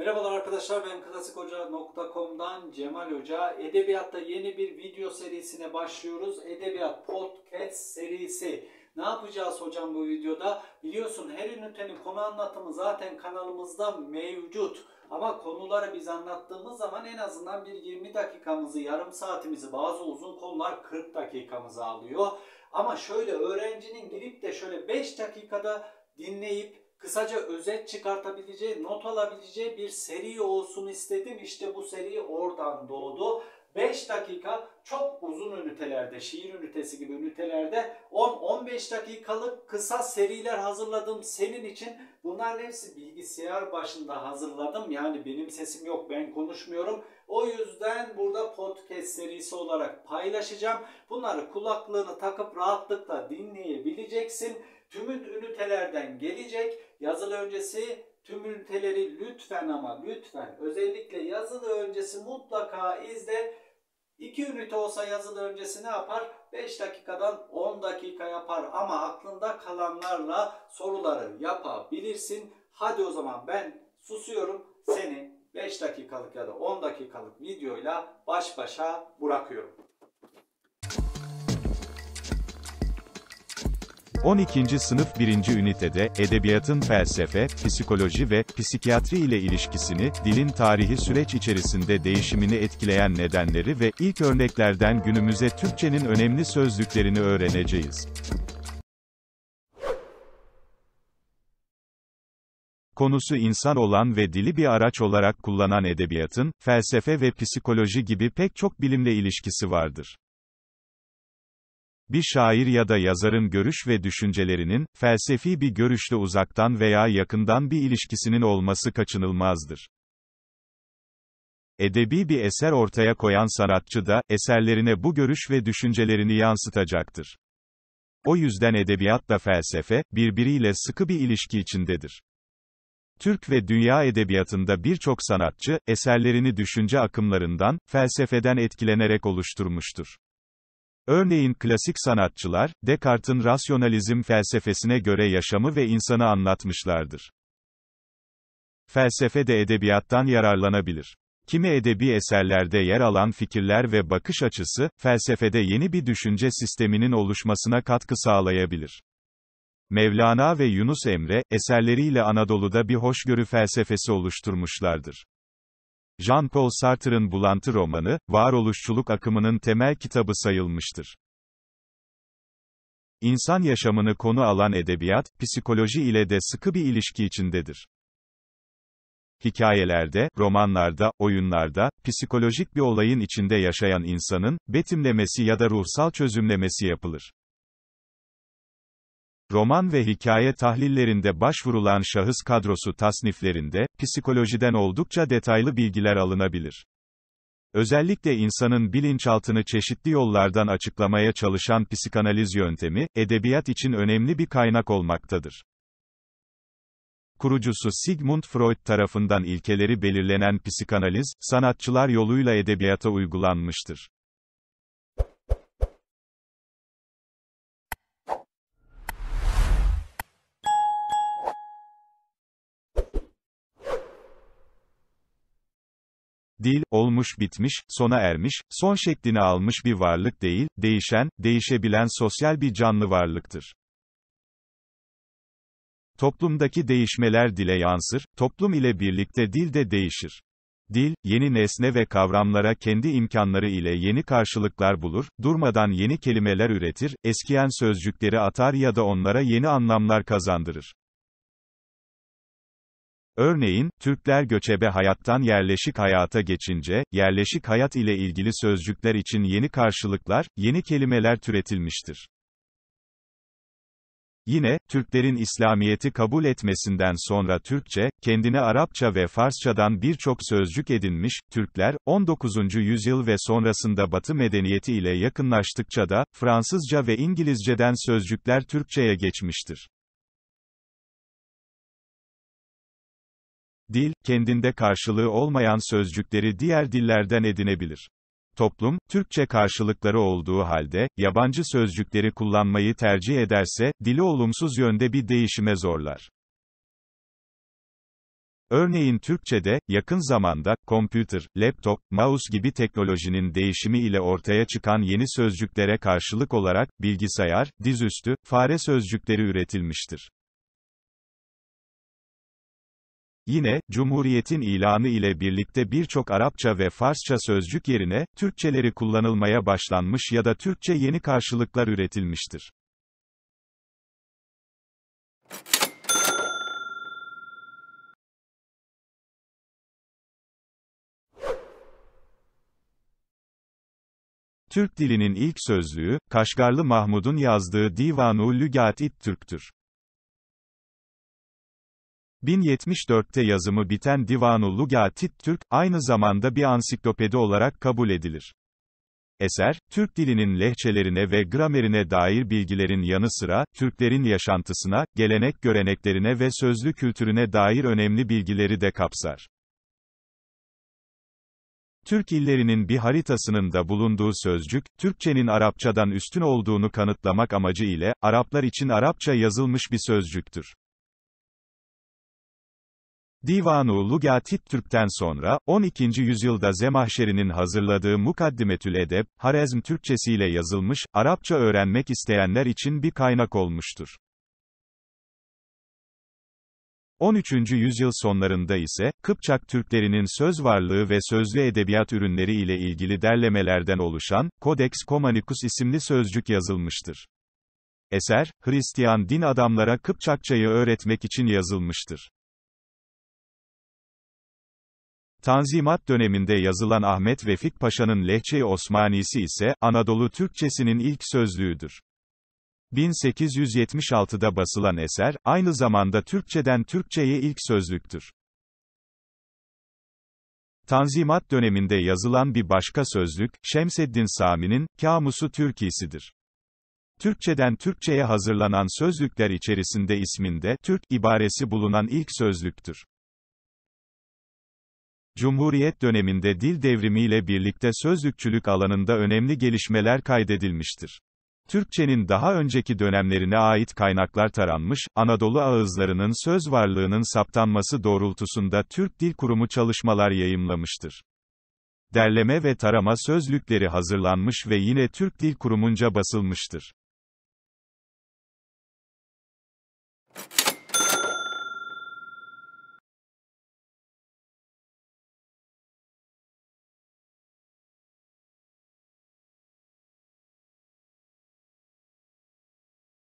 Merhabalar arkadaşlar ben klasikhoca.com'dan Cemal Hoca. Edebiyatta yeni bir video serisine başlıyoruz. Edebiyat Podcast serisi. Ne yapacağız hocam bu videoda? Biliyorsun her ünitenin konu anlatımı zaten kanalımızda mevcut. Ama konuları biz anlattığımız zaman en azından bir 20 dakikamızı, yarım saatimizi, bazı uzun konular 40 dakikamızı alıyor. Ama şöyle öğrencinin girip de şöyle 5 dakikada dinleyip kısaca özet çıkartabileceği, not alabileceği bir seri olsun istedim. İşte bu seri oradan doğdu. 5 dakika çok uzun ünitelerde, şiir ünitesi gibi ünitelerde 10-15 dakikalık kısa seriler hazırladım senin için. Bunlar hepsi bilgisayar başında hazırladım. Yani benim sesim yok, ben konuşmuyorum. O yüzden burada podcast serisi olarak paylaşacağım. Bunları kulaklığını takıp rahatlıkla dinleyebileceksin. Tümün ünitelerden gelecek Yazılı öncesi tüm üniteleri lütfen ama lütfen özellikle yazılı öncesi mutlaka izle. 2 ünite olsa yazılı öncesi ne yapar? 5 dakikadan 10 dakika yapar ama aklında kalanlarla soruları yapabilirsin. Hadi o zaman ben susuyorum. Seni 5 dakikalık ya da 10 dakikalık videoyla baş başa bırakıyorum. 12. sınıf 1. ünitede, edebiyatın felsefe, psikoloji ve psikiyatri ile ilişkisini, dilin tarihi süreç içerisinde değişimini etkileyen nedenleri ve ilk örneklerden günümüze Türkçenin önemli sözlüklerini öğreneceğiz. konusu insan olan ve dili bir araç olarak kullanan edebiyatın, felsefe ve psikoloji gibi pek çok bilimle ilişkisi vardır bir şair ya da yazarın görüş ve düşüncelerinin, felsefi bir görüşle uzaktan veya yakından bir ilişkisinin olması kaçınılmazdır. Edebi bir eser ortaya koyan sanatçı da, eserlerine bu görüş ve düşüncelerini yansıtacaktır. O yüzden edebiyatla felsefe, birbiriyle sıkı bir ilişki içindedir. Türk ve dünya edebiyatında birçok sanatçı, eserlerini düşünce akımlarından, felsefeden etkilenerek oluşturmuştur. Örneğin klasik sanatçılar, Descartes'in rasyonalizm felsefesine göre yaşamı ve insanı anlatmışlardır. Felsefe de edebiyattan yararlanabilir. Kimi edebi eserlerde yer alan fikirler ve bakış açısı, felsefede yeni bir düşünce sisteminin oluşmasına katkı sağlayabilir. Mevlana ve Yunus Emre, eserleriyle Anadolu'da bir hoşgörü felsefesi oluşturmuşlardır. Jean-Paul Sartre'ın bulantı romanı, varoluşçuluk akımının temel kitabı sayılmıştır. İnsan yaşamını konu alan edebiyat, psikoloji ile de sıkı bir ilişki içindedir. Hikayelerde, romanlarda, oyunlarda, psikolojik bir olayın içinde yaşayan insanın, betimlemesi ya da ruhsal çözümlemesi yapılır. Roman ve hikaye tahlillerinde başvurulan şahıs kadrosu tasniflerinde, psikolojiden oldukça detaylı bilgiler alınabilir. Özellikle insanın bilinçaltını çeşitli yollardan açıklamaya çalışan psikanaliz yöntemi, edebiyat için önemli bir kaynak olmaktadır. Kurucusu Sigmund Freud tarafından ilkeleri belirlenen psikanaliz, sanatçılar yoluyla edebiyata uygulanmıştır. Dil olmuş bitmiş, sona ermiş, son şeklini almış bir varlık değil, değişen, değişebilen sosyal bir canlı varlıktır. Toplumdaki değişmeler dile yansır, toplum ile birlikte dil de değişir. Dil, yeni nesne ve kavramlara kendi imkanları ile yeni karşılıklar bulur, durmadan yeni kelimeler üretir, eskiyen sözcükleri atar ya da onlara yeni anlamlar kazandırır. Örneğin, Türkler göçebe hayattan yerleşik hayata geçince, yerleşik hayat ile ilgili sözcükler için yeni karşılıklar, yeni kelimeler türetilmiştir. Yine, Türklerin İslamiyet'i kabul etmesinden sonra Türkçe, kendine Arapça ve Farsçadan birçok sözcük edinmiş, Türkler, 19. yüzyıl ve sonrasında Batı medeniyeti ile yakınlaştıkça da, Fransızca ve İngilizceden sözcükler Türkçe'ye geçmiştir. dil, kendinde karşılığı olmayan sözcükleri diğer dillerden edinebilir. Toplum, Türkçe karşılıkları olduğu halde, yabancı sözcükleri kullanmayı tercih ederse, dili olumsuz yönde bir değişime zorlar. Örneğin Türkçe'de, yakın zamanda, computer, laptop, mouse gibi teknolojinin değişimi ile ortaya çıkan yeni sözcüklere karşılık olarak, bilgisayar, dizüstü, fare sözcükleri üretilmiştir. Yine, Cumhuriyet'in ilanı ile birlikte birçok Arapça ve Farsça sözcük yerine, Türkçeleri kullanılmaya başlanmış ya da Türkçe yeni karşılıklar üretilmiştir. Türk dilinin ilk sözlüğü, Kaşgarlı Mahmud'un yazdığı Divanu Lügat-i Türk'tür. 1074'te yazımı biten Divanul Lugatit Türk, aynı zamanda bir ansiklopedi olarak kabul edilir. Eser, Türk dilinin lehçelerine ve gramerine dair bilgilerin yanı sıra, Türklerin yaşantısına, gelenek göreneklerine ve sözlü kültürüne dair önemli bilgileri de kapsar. Türk illerinin bir haritasının da bulunduğu sözcük, Türkçenin Arapçadan üstün olduğunu kanıtlamak amacı ile, Araplar için Arapça yazılmış bir sözcüktür. Divanu Lugatit Türk'ten sonra, 12. yüzyılda Zemahşeri'nin hazırladığı Mukaddimetül Edeb, Harezm Türkçesiyle yazılmış, Arapça öğrenmek isteyenler için bir kaynak olmuştur. 13. yüzyıl sonlarında ise, Kıpçak Türklerinin söz varlığı ve sözlü edebiyat ürünleri ile ilgili derlemelerden oluşan, Codex Comanicus isimli sözcük yazılmıştır. Eser, Hristiyan din adamlara Kıpçakçayı öğretmek için yazılmıştır. Tanzimat döneminde yazılan Ahmet Vefik Paşa'nın Lehçe-i Osmanisi ise, Anadolu Türkçesinin ilk sözlüğüdür. 1876'da basılan eser, aynı zamanda Türkçeden Türkçeye ilk sözlüktür. Tanzimat döneminde yazılan bir başka sözlük, Şemseddin Sami'nin, Kamusu Türkisidir. Türkçeden Türkçeye hazırlanan sözlükler içerisinde isminde Türk ibaresi bulunan ilk sözlüktür. Cumhuriyet döneminde dil devrimiyle birlikte sözlükçülük alanında önemli gelişmeler kaydedilmiştir. Türkçenin daha önceki dönemlerine ait kaynaklar taranmış, Anadolu ağızlarının söz varlığının saptanması doğrultusunda Türk Dil Kurumu çalışmalar yayımlamıştır. Derleme ve tarama sözlükleri hazırlanmış ve yine Türk Dil Kurumunca basılmıştır.